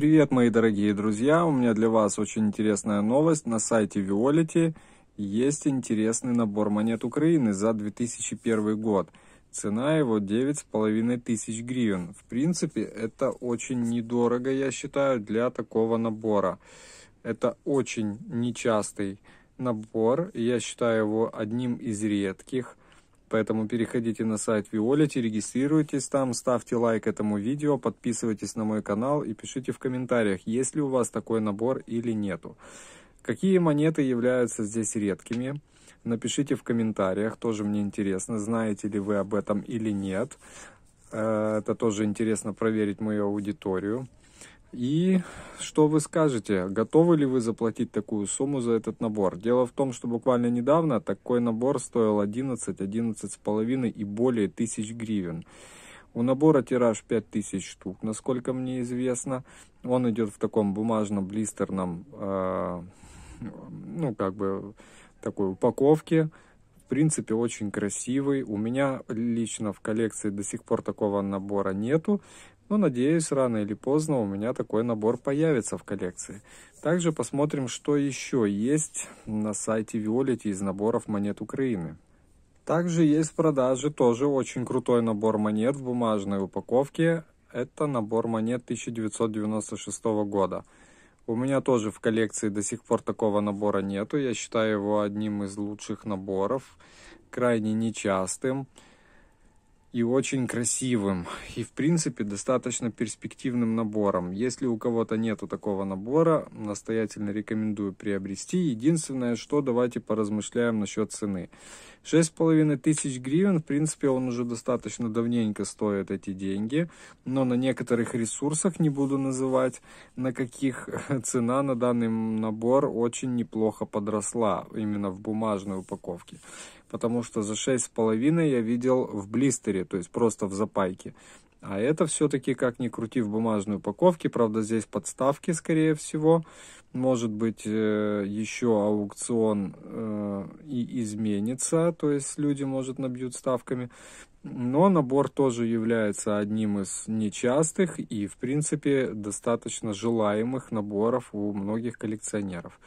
Привет, мои дорогие друзья! У меня для вас очень интересная новость. На сайте Виолити есть интересный набор монет Украины за 2001 год. Цена его 9,5 тысяч гривен. В принципе, это очень недорого, я считаю, для такого набора. Это очень нечастый набор. Я считаю его одним из редких. Поэтому переходите на сайт Violity, регистрируйтесь там, ставьте лайк этому видео, подписывайтесь на мой канал и пишите в комментариях, есть ли у вас такой набор или нету. Какие монеты являются здесь редкими? Напишите в комментариях, тоже мне интересно, знаете ли вы об этом или нет. Э, это тоже интересно проверить мою аудиторию. И что вы скажете, готовы ли вы заплатить такую сумму за этот набор? Дело в том, что буквально недавно такой набор стоил 11, 11,5 и более тысяч гривен. У набора тираж 5000 штук, насколько мне известно. Он идет в таком бумажном блистерном, э, ну как бы такой упаковке. В принципе, очень красивый. У меня лично в коллекции до сих пор такого набора нету но ну, надеюсь, рано или поздно у меня такой набор появится в коллекции. Также посмотрим, что еще есть на сайте Violet из наборов монет Украины. Также есть в продаже тоже очень крутой набор монет в бумажной упаковке. Это набор монет 1996 года. У меня тоже в коллекции до сих пор такого набора нету. Я считаю его одним из лучших наборов, крайне нечастым и очень красивым. И, в принципе, достаточно перспективным набором. Если у кого-то нету такого набора, настоятельно рекомендую приобрести. Единственное, что давайте поразмышляем насчет цены. половиной тысяч гривен, в принципе, он уже достаточно давненько стоит эти деньги, но на некоторых ресурсах, не буду называть, на каких цена на данный набор очень неплохо подросла, именно в бумажной упаковке потому что за 6,5 я видел в блистере, то есть просто в запайке. А это все-таки, как ни крути, в бумажной упаковке. Правда, здесь подставки, скорее всего. Может быть, э, еще аукцион э, и изменится, то есть люди, может, набьют ставками. Но набор тоже является одним из нечастых и, в принципе, достаточно желаемых наборов у многих коллекционеров.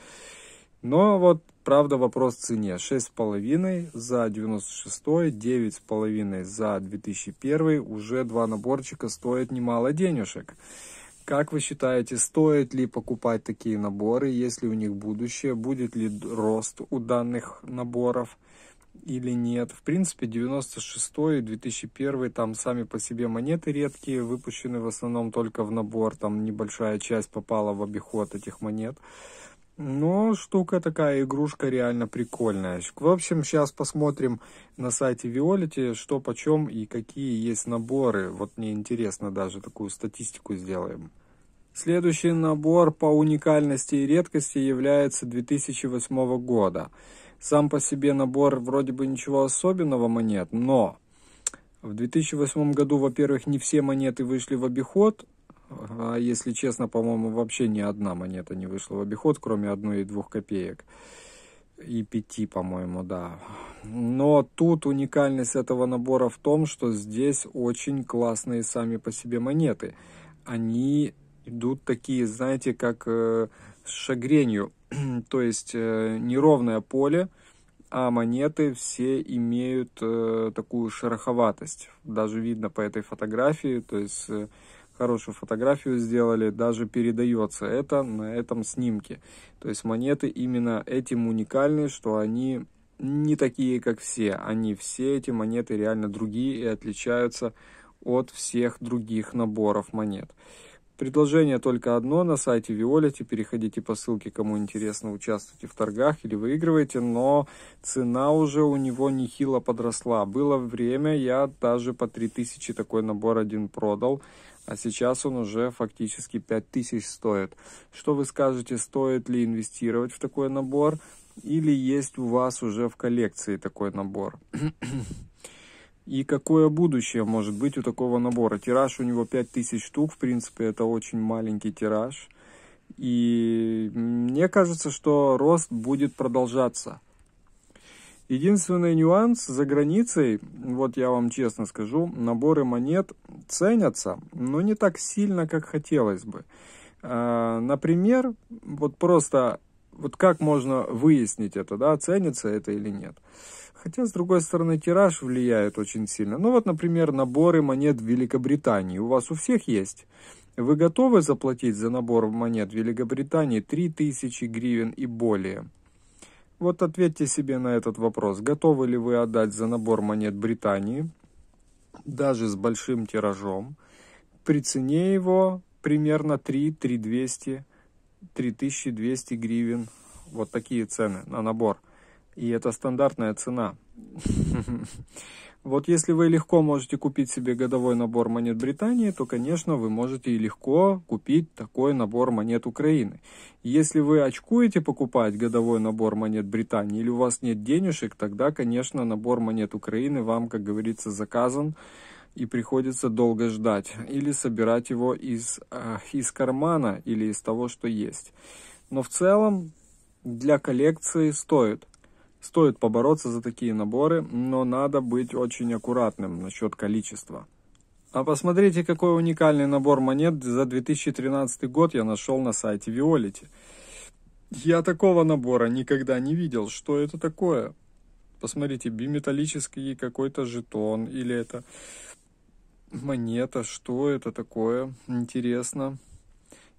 Но вот, правда, вопрос в цене. 6,5 за 96, 9,5 за 2001. Уже два наборчика стоят немало денежек. Как вы считаете, стоит ли покупать такие наборы, если у них будущее, будет ли рост у данных наборов или нет? В принципе, 96 и 2001 там сами по себе монеты редкие, выпущены в основном только в набор, там небольшая часть попала в обиход этих монет. Но штука такая, игрушка реально прикольная. В общем, сейчас посмотрим на сайте Виолити, что почем и какие есть наборы. Вот мне интересно даже такую статистику сделаем. Следующий набор по уникальности и редкости является 2008 года. Сам по себе набор вроде бы ничего особенного монет, но в 2008 году, во-первых, не все монеты вышли в обиход, а если честно, по-моему, вообще ни одна монета не вышла в обиход, кроме одной и двух копеек. И пяти, по-моему, да. Но тут уникальность этого набора в том, что здесь очень классные сами по себе монеты. Они идут такие, знаете, как э, с шагренью. То есть э, неровное поле, а монеты все имеют э, такую шероховатость. Даже видно по этой фотографии. То есть... Э, хорошую фотографию сделали, даже передается это на этом снимке. То есть монеты именно этим уникальны, что они не такие, как все. Они все эти монеты реально другие и отличаются от всех других наборов монет. Предложение только одно на сайте Виолете. Переходите по ссылке, кому интересно, участвуйте в торгах или выигрывайте. Но цена уже у него нехило подросла. Было время, я даже по 3000 такой набор один продал. А сейчас он уже фактически 5000 стоит. Что вы скажете, стоит ли инвестировать в такой набор? Или есть у вас уже в коллекции такой набор? И какое будущее может быть у такого набора? Тираж у него 5000 штук, в принципе, это очень маленький тираж. И мне кажется, что рост будет продолжаться. Единственный нюанс за границей, вот я вам честно скажу, наборы монет ценятся, но не так сильно, как хотелось бы. А, например, вот просто вот как можно выяснить это, да, ценится это или нет. Хотя, с другой стороны, тираж влияет очень сильно. Ну вот, например, наборы монет в Великобритании. У вас у всех есть. Вы готовы заплатить за набор монет в Великобритании 3000 гривен и более? Вот ответьте себе на этот вопрос. Готовы ли вы отдать за набор монет Британии, даже с большим тиражом, при цене его примерно 3-3200 3200 гривен. Вот такие цены на набор. И это стандартная цена. Вот если вы легко можете купить себе годовой набор монет Британии, то, конечно, вы можете и легко купить такой набор монет Украины. Если вы очкуете покупать годовой набор монет Британии или у вас нет денежек, тогда, конечно, набор монет Украины вам, как говорится, заказан и приходится долго ждать, или собирать его из, э, из кармана или из того, что есть. Но в целом для коллекции стоит. Стоит побороться за такие наборы, но надо быть очень аккуратным насчет количества. А посмотрите, какой уникальный набор монет за 2013 год я нашел на сайте Виолити. Я такого набора никогда не видел. Что это такое? Посмотрите, биметаллический какой-то жетон или это монета, что это такое, интересно.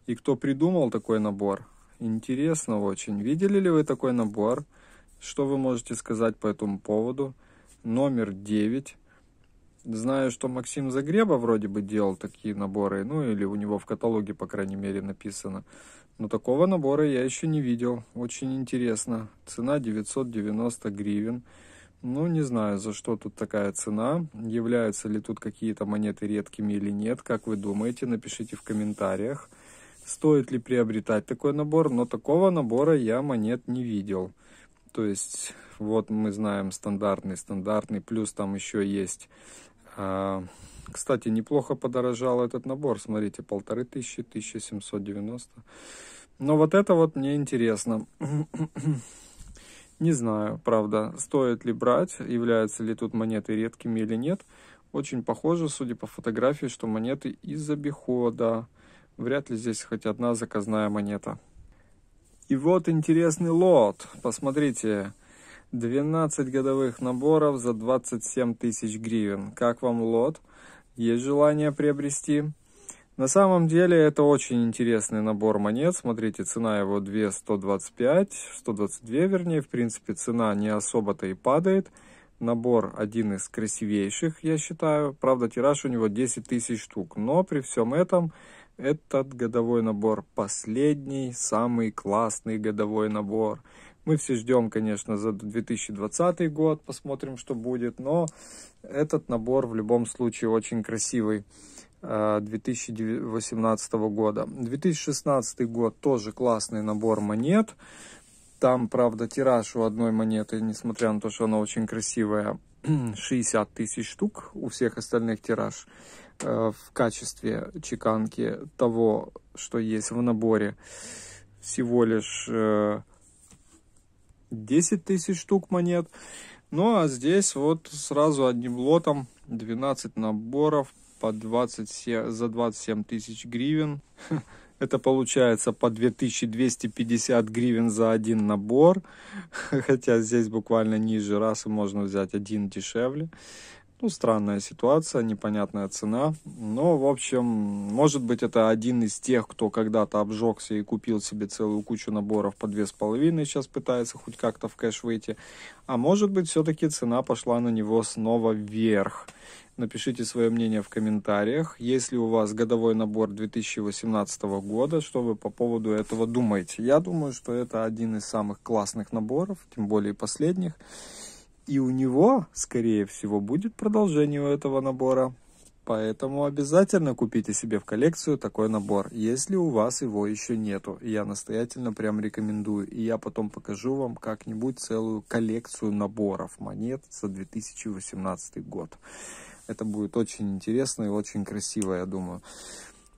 И кто придумал такой набор? Интересно очень. Видели ли вы такой набор? Что вы можете сказать по этому поводу? Номер 9. Знаю, что Максим Загреба вроде бы делал такие наборы, ну или у него в каталоге, по крайней мере, написано. Но такого набора я еще не видел. Очень интересно. Цена 990 гривен. Ну, не знаю, за что тут такая цена. Являются ли тут какие-то монеты редкими или нет, как вы думаете, напишите в комментариях. Стоит ли приобретать такой набор, но такого набора я монет не видел. То есть, вот мы знаем стандартный, стандартный, плюс там еще есть... А, кстати, неплохо подорожал этот набор, смотрите, полторы тысячи, 1790. Но вот это вот мне интересно. Не знаю, правда, стоит ли брать, являются ли тут монеты редкими или нет. Очень похоже, судя по фотографии, что монеты из обихода. Вряд ли здесь хоть одна заказная монета. И вот интересный лот. Посмотрите, 12 годовых наборов за 27 тысяч гривен. Как вам лот? Есть желание приобрести? На самом деле это очень интересный набор монет. Смотрите, цена его 2 125, 122 вернее. В принципе, цена не особо-то и падает. Набор один из красивейших, я считаю. Правда, тираж у него 10 тысяч штук. Но при всем этом этот годовой набор последний, самый классный годовой набор. Мы все ждем, конечно, за 2020 год, посмотрим, что будет, но этот набор в любом случае очень красивый. 2018 э, года. 2016 год тоже классный набор монет. Там, правда, тираж у одной монеты, несмотря на то, что она очень красивая, 60 тысяч штук. У всех остальных тираж э, в качестве чеканки того, что есть в наборе, всего лишь 10 э, тысяч штук монет. Ну а здесь вот сразу одним лотом 12 наборов по 27, за 27 тысяч гривен. Это получается по 2250 гривен за один набор. Хотя здесь буквально ниже раз и можно взять один дешевле. Ну, странная ситуация, непонятная цена. Но, в общем, может быть, это один из тех, кто когда-то обжегся и купил себе целую кучу наборов по 2,5, сейчас пытается хоть как-то в кэш выйти. А может быть, все-таки цена пошла на него снова вверх. Напишите свое мнение в комментариях. Если у вас годовой набор 2018 года, что вы по поводу этого думаете? Я думаю, что это один из самых классных наборов, тем более последних. И у него, скорее всего, будет продолжение у этого набора. Поэтому обязательно купите себе в коллекцию такой набор, если у вас его еще нету. Я настоятельно прям рекомендую. И я потом покажу вам как-нибудь целую коллекцию наборов монет за 2018 год. Это будет очень интересно и очень красиво, я думаю.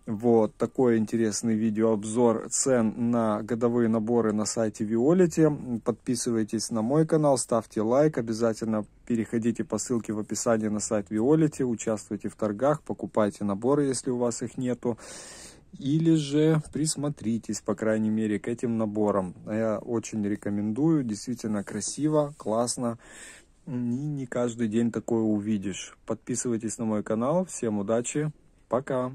Вот такой интересный видеообзор цен на годовые наборы на сайте Violet. Подписывайтесь на мой канал, ставьте лайк, обязательно переходите по ссылке в описании на сайт Violet, участвуйте в торгах, покупайте наборы, если у вас их нету. Или же присмотритесь, по крайней мере, к этим наборам. Я очень рекомендую, действительно красиво, классно. И не каждый день такое увидишь. Подписывайтесь на мой канал, всем удачи, пока!